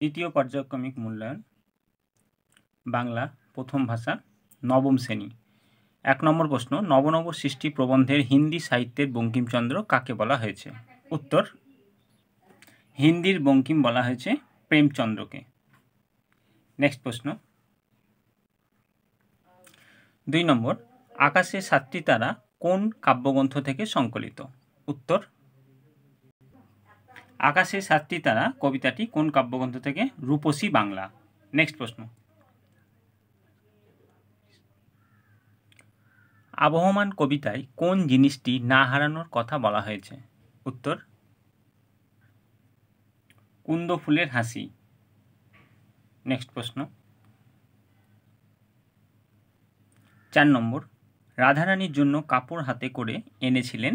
তৃতীয় পর্যায়ক্রমিক মূল্যায়ন বাংলা প্রথম ভাষা নবম শ্রেণী এক নম্বর প্রশ্ন নবনব সৃষ্টি প্রবন্ধের হিন্দি সাহিত্যের বঙ্কিমচন্দ্র কাকে বলা হয়েছে উত্তর হিন্দির বঙ্কিম বলা হয়েছে প্রেমচন্দ্রকে নেক্সট প্রশ্ন দুই নম্বর আকাশে সাতটি তারা কোন কাব্যগ্রন্থ থেকে সংকলিত উত্তর আকাশে সাতটি তারা কবিতাটি কোন কাব্যগ্রন্থ থেকে রূপসী বাংলা নেক্সট প্রশ্ন আবহমান কবিতায় কোন জিনিসটি না হারানোর কথা বলা হয়েছে উত্তর কুন্দ ফুলের হাসি নেক্সট প্রশ্ন চার নম্বর রাধারানীর জন্য কাপড় হাতে করে এনেছিলেন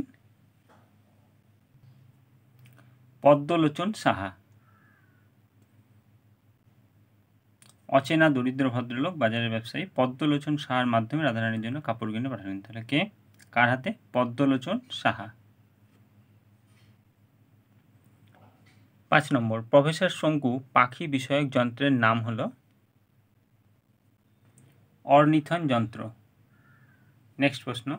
পদ্মলোচন সাহা অচেনা দরিদ্র ভদ্রলোক বাজারের ব্যবসায়ী পদ্মলোচন সাহার মাধ্যমে রাধারানীর জন্য কাপড় কিনে পাঠালেন তাহলে কে কার হাতে পদ্মলোচন সাহা পাঁচ নম্বর প্রফেসর শঙ্কু পাখি বিষয়ক যন্ত্রের নাম হলো অর্নিথন যন্ত্র নেক্সট প্রশ্ন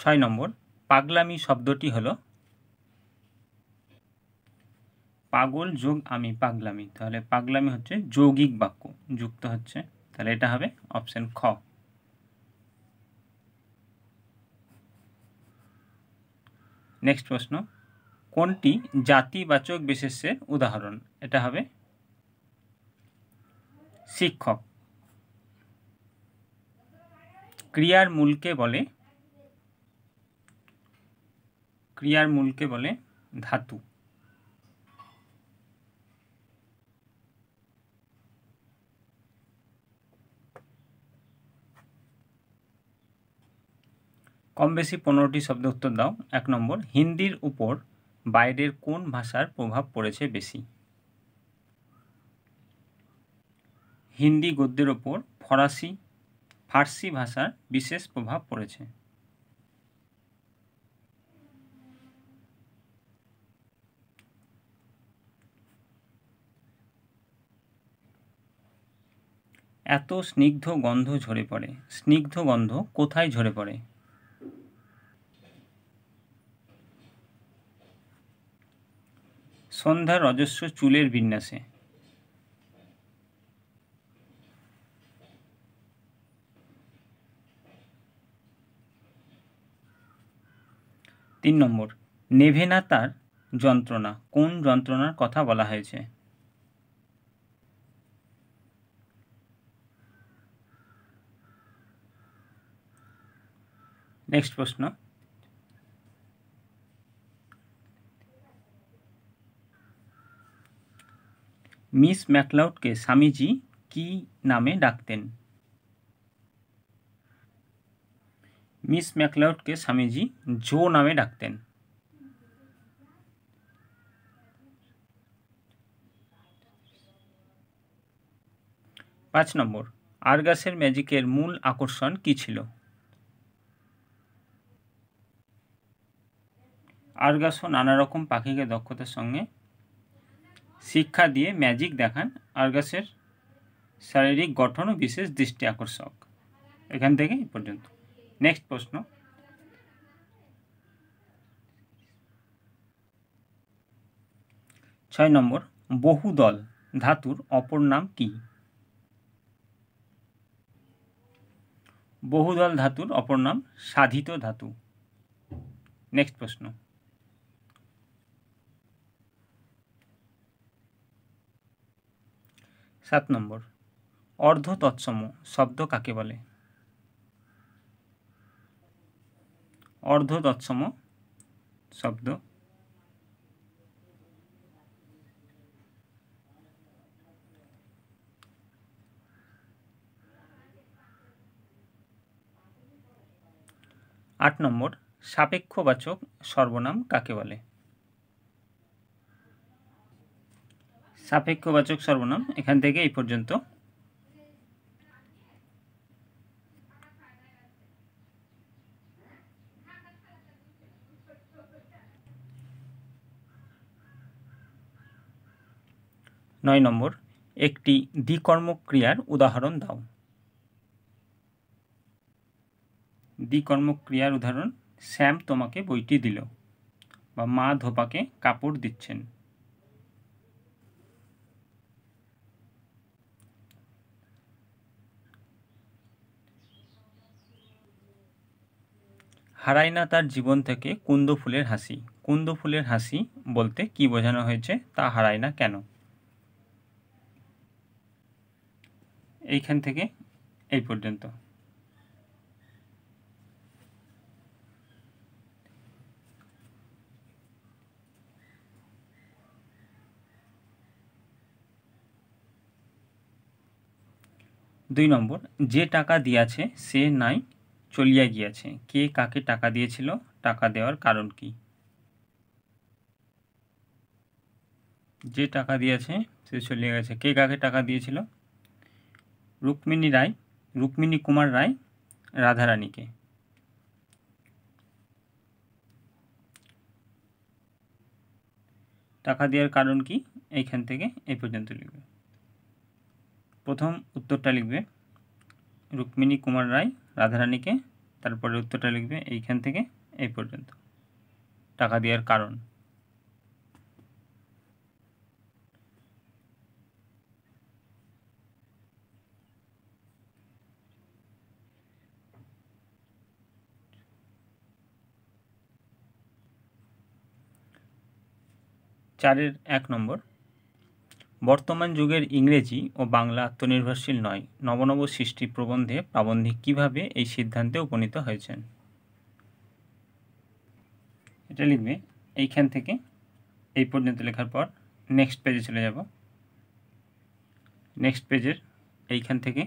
ছয় নম্বর পাগলামি শব্দটি হলো পাগল যোগ আমি পাগলামি তাহলে পাগলামি হচ্ছে যৌগিক বাক্য যুক্ত হচ্ছে তাহলে এটা হবে অপশন খ নেক্সট প্রশ্ন কোনটি জাতিবাচক বিশেষের উদাহরণ এটা হবে শিক্ষক ক্রিয়ার মূলকে বলে ক্রিয়ার মূলকে বলে ধাতু কম বেশি পনেরোটি শব্দ উত্তর দাও এক নম্বর হিন্দির উপর বাইরের কোন ভাষার প্রভাব পড়েছে বেশি হিন্দি গদ্যের ওপর ফরাসি ফার্সি ভাষার বিশেষ প্রভাব পড়েছে এত স্নিগ্ধ গন্ধ ঝরে পড়ে স্নিগ্ধ গন্ধ কোথায় ঝরে পড়ে সন্ধ্যার রজস্ব চুলের বিন্যাসে তিন নম্বর নেভেনা তার যন্ত্রণা কোন যন্ত্রণার কথা বলা হয়েছে নেক্সট প্রশ্ন মিস ম্যাকলাউডকে স্বামীজি কি নামে ডাকতেন মিস ম্যাকলাউডকে স্বামীজি জো নামে ডাকতেন পাঁচ নম্বর আরগাসের ম্যাজিকের মূল আকর্ষণ কী ছিল আরগাসও নানা রকম পাখিকে দক্ষতার সঙ্গে শিক্ষা দিয়ে ম্যাজিক দেখান আরগাসের শারীরিক গঠনও বিশেষ দৃষ্টি আকর্ষক এখান থেকে পর্যন্ত নেক্সট প্রশ্ন ছয় নম্বর বহুদল ধাতুর অপর নাম কি বহুদল ধাতুর অপর নাম সাধিত ধাতু নেক্সট প্রশ্ন সাত নম্বর অর্ধ তৎসম শব্দ কাকে বলে অর্ধ তৎসম শব্দ আট নম্বর সাপেক্ষবাচক সর্বনাম কাকে বলে সাপেক্ষবাচক সর্বনাম এখান থেকে এই পর্যন্ত নয় নম্বর একটি দ্বিকর্মক্রিয়ার উদাহরণ দাও দ্বিকর্মক ক্রিয়ার উদাহরণ শ্যাম তোমাকে বইটি দিল বা মা ধোপাকে কাপড় দিচ্ছেন হারায় না তার জীবন থেকে কুন্দ ফুলের হাসি কুন্দ ফুলের হাসি বলতে কি বোঝানো হয়েছে তা হারায় না কেন এইখান থেকে এই পর্যন্ত দুই নম্বর যে টাকা দিয়াছে সে নাই চলিয়া গিয়াছে কে কাকে টাকা দিয়েছিল টাকা দেওয়ার কারণ কি যে টাকা দিয়েছে সে চলিয়া গেছে কে কাকে টাকা দিয়েছিল রুক্মিণী রায় রুক্মিণী কুমার রায় রাধারানীকে টাকা দেওয়ার কারণ কি এইখান থেকে এই পর্যন্ত লিখবে প্রথম উত্তরটা লিখবে রুক্মিণী কুমার রায় রাধারানীকে তারপরে উত্তরটা লিখবে এইখান থেকে এই পর্যন্ত টাকা দেওয়ার কারণ চারের এক নম্বর বর্তমান যুগের ইংরেজি ও বাংলা আত্মনির্ভরশীল নয় নবনব সৃষ্টি প্রবন্ধে প্রাবন্ধিক কিভাবে এই সিদ্ধান্তে উপনীত হয়েছেন এটা লিখবে এইখান থেকে এই পর্যন্ত লেখার পর নেক্সট পেজে চলে যাব নেক্সট পেজের এইখান থেকে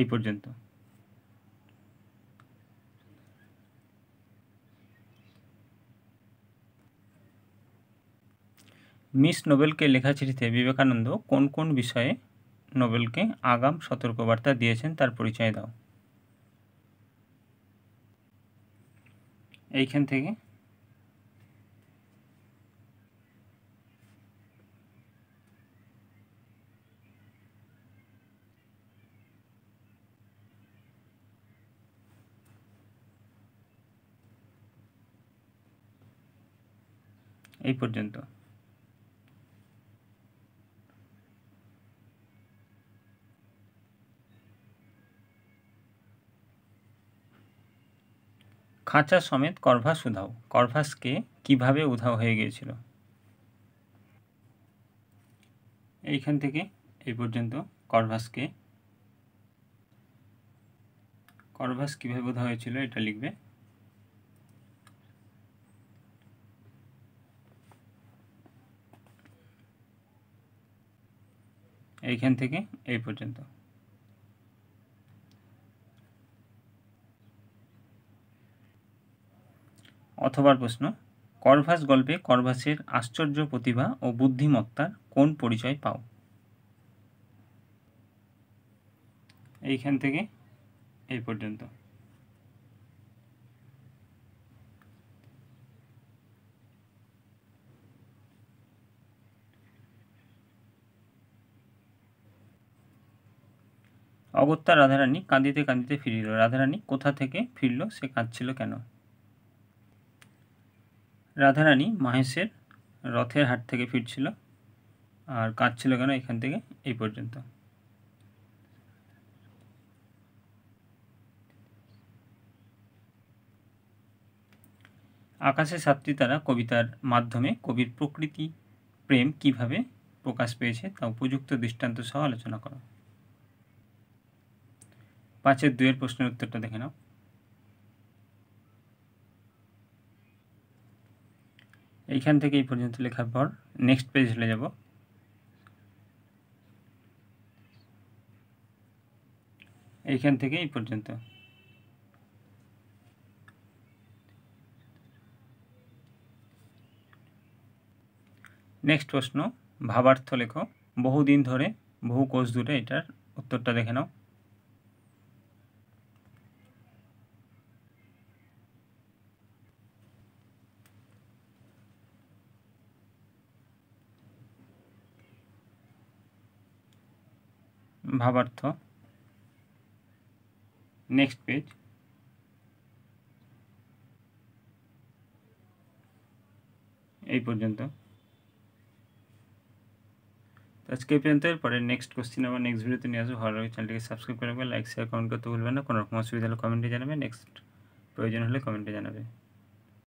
এই পর্যন্ত মিস নোবেলকে লেখা চিঠিতে বিবেকানন্দ কোন কোন বিষয়ে নোবেলকে আগাম সতর্কবার্তা দিয়েছেন তার পরিচয় দাও এইখান থেকে এই পর্যন্ত খাঁচা সমেত করভাস উধাও করভাসকে কিভাবে উধাও হয়ে গিয়েছিল এইখান থেকে এই পর্যন্ত করভাসকে করভাস কিভাবে উধাও হয়েছিল এটা লিখবে এইখান থেকে এই পর্যন্ত অথবার প্রশ্ন করভাস গল্পে করভাসের আশ্চর্য প্রতিভা ও বুদ্ধিমত্তার কোন পরিচয় পাও এইখান থেকে এই পর্যন্ত অগত্যা রাধারানী কাঁদিতে কাঁদিতে ফিরিল রাধারানী কোথা থেকে ফিরল সে কাঁদছিল কেন রাধারানী মাহেশের রথের হাট থেকে ফিরছিল আর কাঁদছিল কেন এখান থেকে এই পর্যন্ত আকাশে সাতটি তারা কবিতার মাধ্যমে কবির প্রকৃতি প্রেম কিভাবে প্রকাশ পেয়েছে তা উপযুক্ত দৃষ্টান্ত সহ আলোচনা করো পাঁচের দুয়ের প্রশ্নের উত্তরটা দেখে নাও এইখান থেকে এই পর্যন্ত লেখার পর নেক্সট পেজ চলে যাব এইখান থেকে এই পর্যন্ত নেক্সট প্রশ্ন ভাবার্থ লেখো বহুদিন ধরে বহু কোষ দূরে এটার উত্তরটা দেখে নাও ভাবার্থ নেক্সট পেজ এই পর্যন্ত আজকে এই পর্যন্ত এরপরে নেক্সট কোশ্চিন আবার নেক্সট ভিডিওতে নিয়ে আসবো ভালো লাগে চ্যানেলটিকে সাবস্ক্রাইব করে রাখবে লাইক শেয়ার কমেন্ট করতে ভুলবেন না কোনো রকম অসুবিধা হলে কমেন্টে জানাবে নেক্সট প্রয়োজন হলে কমেন্টে জানাবে